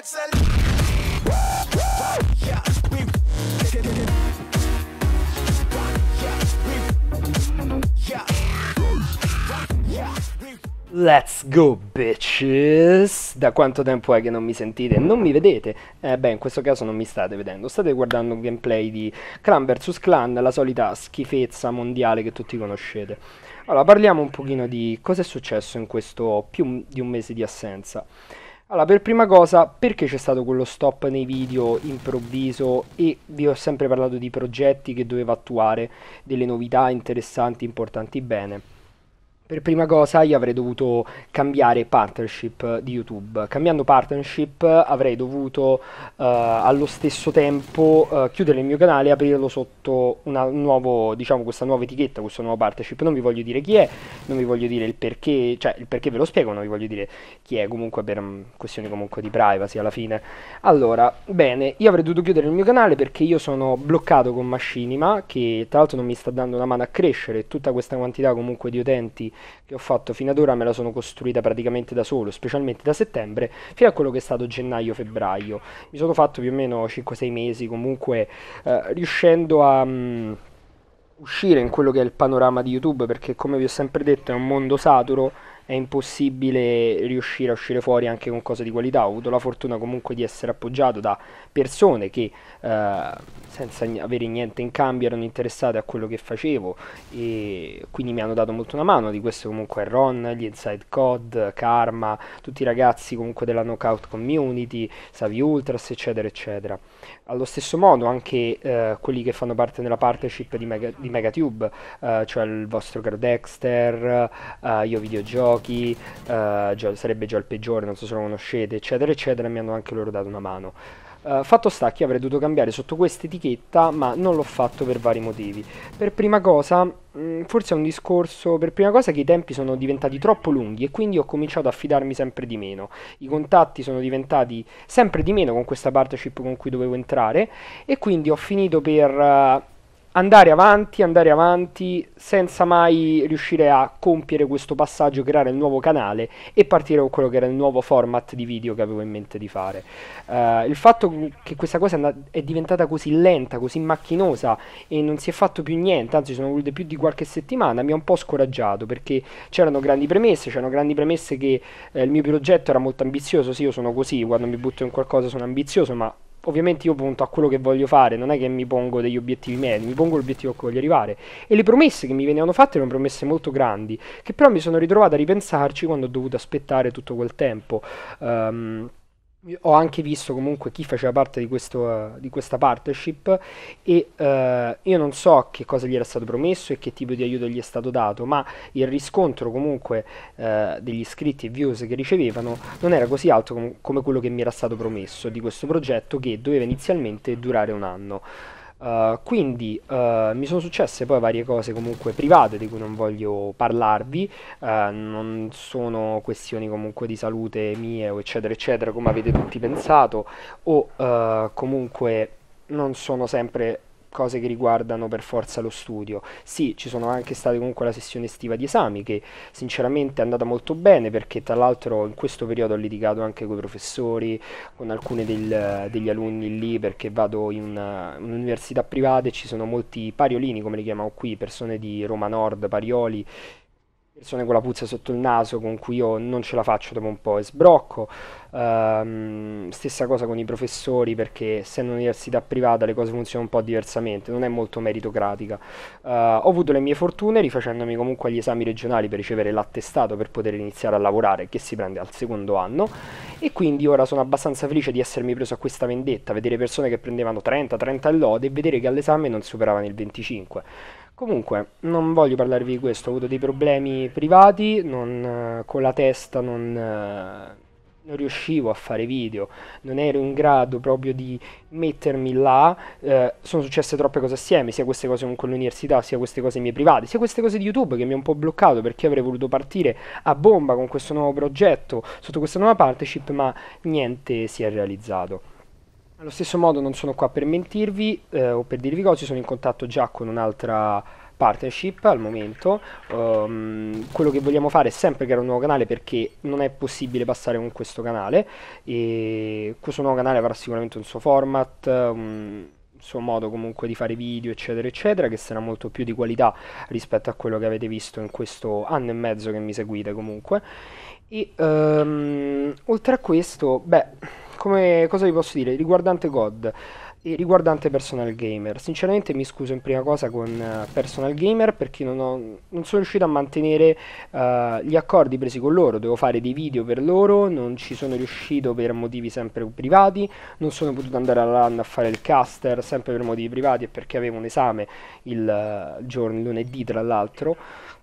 piazza Let's go bitches! Da quanto tempo è che non mi sentite? Non mi vedete? Eh beh, in questo caso non mi state vedendo, state guardando un gameplay di Clan vs Clan, la solita schifezza mondiale che tutti conoscete. Allora, parliamo un pochino di cosa è successo in questo più di un mese di assenza. Allora, per prima cosa, perché c'è stato quello stop nei video improvviso e vi ho sempre parlato di progetti che dovevo attuare, delle novità interessanti, importanti, bene. Per prima cosa io avrei dovuto cambiare partnership di YouTube. Cambiando partnership avrei dovuto eh, allo stesso tempo eh, chiudere il mio canale e aprirlo sotto una, nuovo, diciamo, questa nuova etichetta, questo nuovo partnership. Non vi voglio dire chi è, non vi voglio dire il perché, cioè il perché ve lo spiego, non vi voglio dire chi è comunque per mm, questioni comunque di privacy alla fine. Allora, bene, io avrei dovuto chiudere il mio canale perché io sono bloccato con Machinima che tra l'altro non mi sta dando una mano a crescere, tutta questa quantità comunque di utenti che ho fatto fino ad ora me la sono costruita praticamente da solo, specialmente da settembre fino a quello che è stato gennaio-febbraio. Mi sono fatto più o meno 5-6 mesi comunque eh, riuscendo a... Mh, mm, uscire in quello che è il panorama di YouTube perché come vi ho sempre detto è un mondo saturo è impossibile riuscire a uscire fuori anche con cose di qualità. Ho avuto la fortuna comunque di essere appoggiato da persone che eh, senza avere niente in cambio erano interessate a quello che facevo e quindi mi hanno dato molto una mano. Di questo comunque Ron, gli Inside Cod, Karma, tutti i ragazzi comunque della Knockout Community, Savi Ultras, eccetera, eccetera. Allo stesso modo anche eh, quelli che fanno parte della partnership di, Mega, di Megatube, eh, cioè il vostro caro Dexter, eh, io videogioco giochi, uh, sarebbe già il peggiore, non so se lo conoscete, eccetera, eccetera, mi hanno anche loro dato una mano. Uh, fatto sta che avrei dovuto cambiare sotto questa etichetta, ma non l'ho fatto per vari motivi. Per prima cosa, mh, mm, forse è un discorso, per prima cosa che i tempi sono diventati troppo lunghi e quindi ho cominciato a fidarmi sempre di meno. I contatti sono diventati sempre di meno con questa partnership con cui dovevo entrare e quindi ho finito per... Uh, andare avanti, andare avanti senza mai riuscire a compiere questo passaggio, creare il nuovo canale e partire con quello che era il nuovo format di video che avevo in mente di fare. Uh, il fatto che questa cosa è diventata così lenta, così macchinosa e non si è fatto più niente, anzi sono volute più di qualche settimana, mi ha un po' scoraggiato perché c'erano grandi premesse, c'erano grandi premesse che eh, il mio progetto era molto ambizioso, sì io sono così, quando mi butto in qualcosa sono ambizioso, ma ovviamente io punto a quello che voglio fare, non è che mi pongo degli obiettivi medi, mi pongo l'obiettivo a cui voglio arrivare. E le promesse che mi venivano fatte erano promesse molto grandi, che però mi sono ritrovato a ripensarci quando ho dovuto aspettare tutto quel tempo. Um, ho anche visto comunque chi faceva parte di, questo, di questa partnership e eh, io non so che cosa gli era stato promesso e che tipo di aiuto gli è stato dato, ma il riscontro comunque eh, degli iscritti e views che ricevevano non era così alto com come quello che mi era stato promesso di questo progetto che doveva inizialmente durare un anno. Uh, quindi uh, mi sono successe poi varie cose comunque private di cui non voglio parlarvi, uh, non sono questioni comunque di salute mie o eccetera eccetera come avete tutti pensato o comunque non sono sempre cose che riguardano per forza lo studio. Sì, ci sono anche state comunque la sessione estiva di esami che sinceramente è andata molto bene perché tra l'altro in questo periodo ho litigato anche con i professori, con alcuni del, degli alunni lì perché vado in un'università privata e ci sono molti pariolini come li chiamiamo qui, persone di Roma Nord, parioli persone con la puzza sotto il naso con cui io non ce la faccio dopo un po' e sbrocco. Um, stessa cosa con i professori perché essendo un'università privata le cose funzionano un po' diversamente, non è molto meritocratica. Uh, ho avuto le mie fortune rifacendomi comunque agli esami regionali per ricevere l'attestato per poter iniziare a lavorare che si prende al secondo anno e quindi ora sono abbastanza felice di essermi preso a questa vendetta, vedere persone che prendevano 30, 30 e lode e vedere che all'esame non superavano il 25. Comunque, non voglio parlarvi di questo, ho avuto dei problemi privati, non, eh, con la testa non, eh, non, riuscivo a fare video, non ero in grado proprio di mettermi là, eh, sono successe troppe cose assieme, sia queste cose con l'università, sia queste cose mie private, sia queste cose di YouTube che mi ha un po' bloccato perché avrei voluto partire a bomba con questo nuovo progetto, sotto questa nuova partnership, ma niente si è realizzato. Allo stesso modo non sono qua per mentirvi eh, o per dirvi cose, sono in contatto già con un'altra partnership al momento. Um, quello che vogliamo fare è sempre creare un nuovo canale perché non è possibile passare con questo canale e questo nuovo canale avrà sicuramente un suo format, un suo modo comunque di fare video eccetera eccetera che sarà molto più di qualità rispetto a quello che avete visto in questo anno e mezzo che mi seguite comunque. E um, oltre a questo, beh come, cosa vi posso dire? Riguardante God riguardante Personal Gamer. Sinceramente mi scuso in prima cosa con eh, Personal Gamer perché non, ho, non, sono riuscito a mantenere uh, gli accordi presi con loro, devo fare dei video per loro, non ci sono riuscito per motivi sempre privati, non sono potuto andare alla LAN a fare il caster sempre per motivi privati e perché avevo un esame il, eh, giorno il lunedì tra l'altro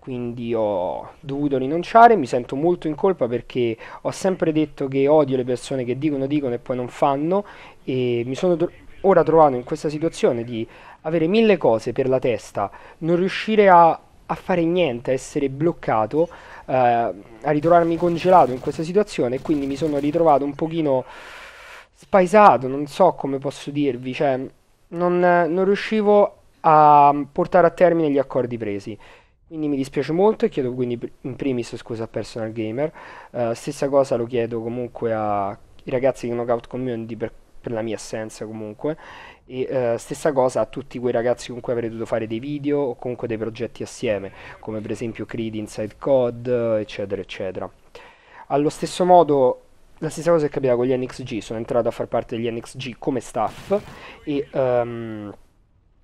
quindi ho dovuto rinunciare, mi sento molto in colpa perché ho sempre detto che odio le persone che dicono, dicono e poi non fanno e mi sono tro- ora trovato in questa situazione di avere mille cose per la testa, non riuscire a, a fare niente, a essere bloccato, eh, a ritrovarmi congelato in questa situazione e quindi mi sono ritrovato un pochino spaesato, non so come posso dirvi, cioè non, non riuscivo a portare a termine gli accordi presi. Quindi mi dispiace molto e chiedo quindi in primis scusa a Personal Gamer. Uh, stessa cosa lo chiedo comunque ai ragazzi di Knockout Community per, per la mia assenza comunque. E uh, stessa cosa a tutti quei ragazzi con cui avrei dovuto fare dei video o comunque dei progetti assieme, come per esempio Creed Inside Code, eccetera, eccetera. Allo stesso modo la stessa cosa è capitata con gli NXG, sono entrato a far parte degli NXG come staff e... Um,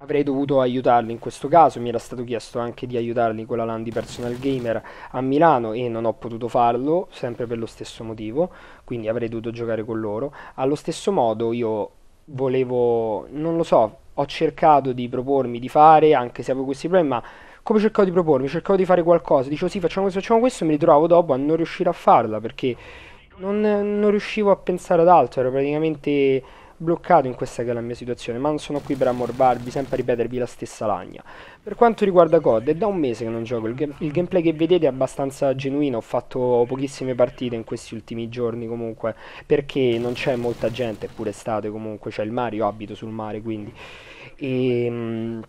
Avrei dovuto aiutarli in questo caso, mi era stato chiesto anche di aiutarli con la LAN di Personal Gamer a Milano e non ho potuto farlo, sempre per lo stesso motivo, quindi avrei dovuto giocare con loro. Allo stesso modo io volevo, non lo so, ho cercato di propormi di fare, anche se avevo questi problemi, ma come cercavo di propormi? Cercavo di fare qualcosa, dicevo sì facciamo questo, facciamo questo, e mi ritrovavo dopo a non riuscire a farla perché non, non riuscivo a pensare ad altro, era praticamente bloccato in questa che è la mia situazione, ma non sono qui per ammorbarvi, sempre a ripetervi la stessa lagna. Per quanto riguarda COD, è da un mese che non gioco, il, game il gameplay che vedete è abbastanza genuino, ho fatto pochissime partite in questi ultimi giorni comunque, perché non c'è molta gente, eppure pure estate comunque, c'è il mare, io abito sul mare quindi... E, ehm, mh,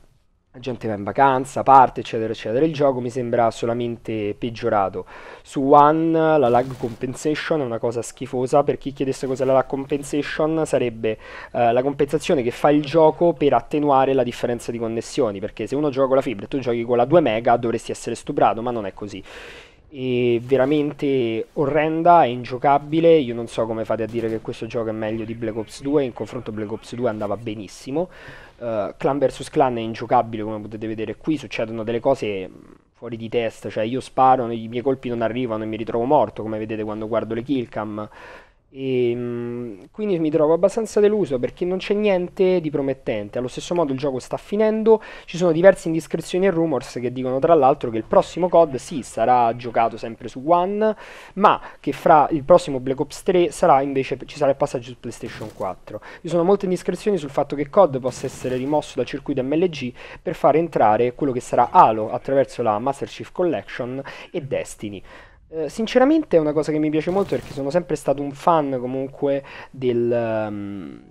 la gente va in vacanza, parte, eccetera, eccetera. Il gioco mi sembra solamente peggiorato. Su One la lag compensation è una cosa schifosa, per chi chiedesse cos'è la lag compensation sarebbe eh, la compensazione che fa il gioco per attenuare la differenza di connessioni, perché se uno gioca con la fibra e tu giochi con la 2 mega dovresti essere stuprato, ma non è così è veramente orrenda, è ingiocabile. Io non so come fate a dire che questo gioco è meglio di Black Ops 2. In confronto Black Ops 2 andava benissimo. Uh, clan vs clan è ingiocabile, come potete vedere qui. Succedono delle cose mm, fuori di testa, cioè io sparo, i miei colpi non arrivano e mi ritrovo morto, come vedete quando guardo le killcam. E, ehm, quindi mi trovo abbastanza deluso perché non c'è niente di promettente. Allo stesso modo il gioco sta finendo, ci sono diverse indiscrezioni e rumors che dicono tra l'altro che il prossimo COD sì sarà giocato sempre su One, ma che fra il prossimo Black Ops 3 sarà invece, ci sarà il passaggio su PlayStation 4. Ci sono molte indiscrezioni sul fatto che COD possa essere rimosso dal circuito MLG per far entrare quello che sarà Halo attraverso la Master Chief Collection e Destiny. Eh, sinceramente è una cosa che mi piace molto perché sono sempre stato un fan comunque del... Um,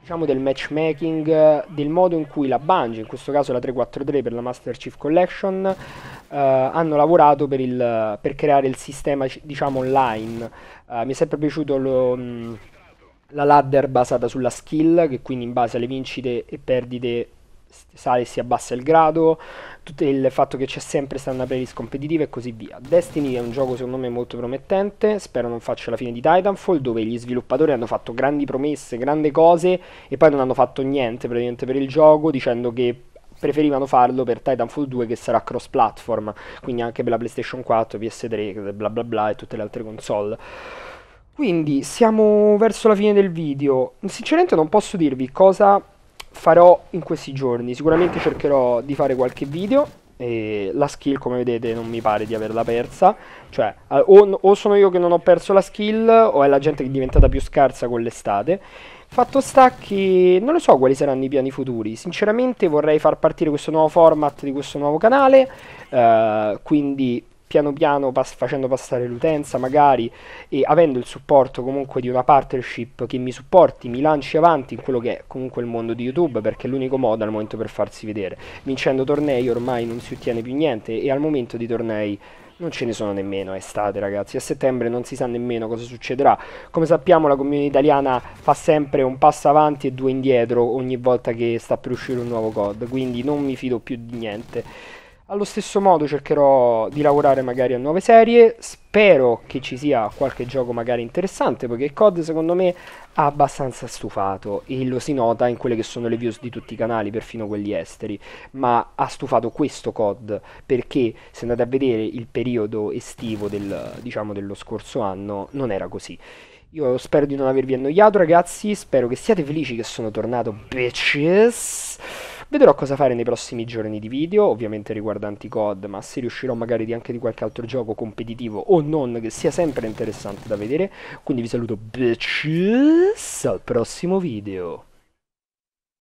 diciamo del matchmaking, del modo in cui la Bungie, in questo caso la 343 per la Master Chief Collection, eh, hanno lavorato per, il, per, creare il sistema diciamo online. Eh, mi è sempre piaciuto lo, mh, mm, la ladder basata sulla skill, che quindi in base alle vincite e perdite sale e si abbassa il grado, tutto il fatto che c'è sempre stata una playlist competitiva e così via. Destiny è un gioco secondo me molto promettente, spero non faccia la fine di Titanfall dove gli sviluppatori hanno fatto grandi promesse, grandi cose e poi non hanno fatto niente praticamente per il gioco dicendo che preferivano farlo per Titanfall 2 che sarà cross platform, quindi anche per la PlayStation 4, PS3, bla bla bla e tutte le altre console. Quindi siamo verso la fine del video. Sinceramente non posso dirvi cosa farò in questi giorni. Sicuramente cercherò di fare qualche video. E la skill, come vedete, non mi pare di averla persa. Cioè, o, o sono io che non ho perso la skill, o è la gente che è diventata più scarsa con l'estate. Fatto sta che non lo so quali saranno i piani futuri. Sinceramente vorrei far partire questo nuovo format di questo nuovo canale. Eh, quindi piano piano pas- facendo passare l'utenza magari e avendo il supporto comunque di una partnership che mi supporti, mi lanci avanti in quello che è comunque il mondo di YouTube perché è l'unico modo al momento per farsi vedere. Vincendo tornei ormai non si ottiene più niente e al momento di tornei non ce ne sono nemmeno a estate ragazzi, a settembre non si sa nemmeno cosa succederà. Come sappiamo la community italiana fa sempre un passo avanti e due indietro ogni volta che sta per uscire un nuovo COD, quindi non mi fido più di niente. Allo stesso modo cercherò di lavorare magari a nuove serie, spero che ci sia qualche gioco magari interessante, perché COD secondo me ha abbastanza stufato e lo si nota in quelle che sono le views di tutti i canali, perfino quelli esteri, ma ha stufato questo COD perché se andate a vedere il periodo estivo del, diciamo, dello scorso anno non era così. Io spero di non avervi annoiato ragazzi, spero che siate felici che sono tornato, bitches! Vedrò cosa fare nei prossimi giorni di video, ovviamente riguardanti COD, ma se riuscirò magari di anche di qualche altro gioco competitivo o non, che sia sempre interessante da vedere. Quindi vi saluto, bitches, al prossimo video.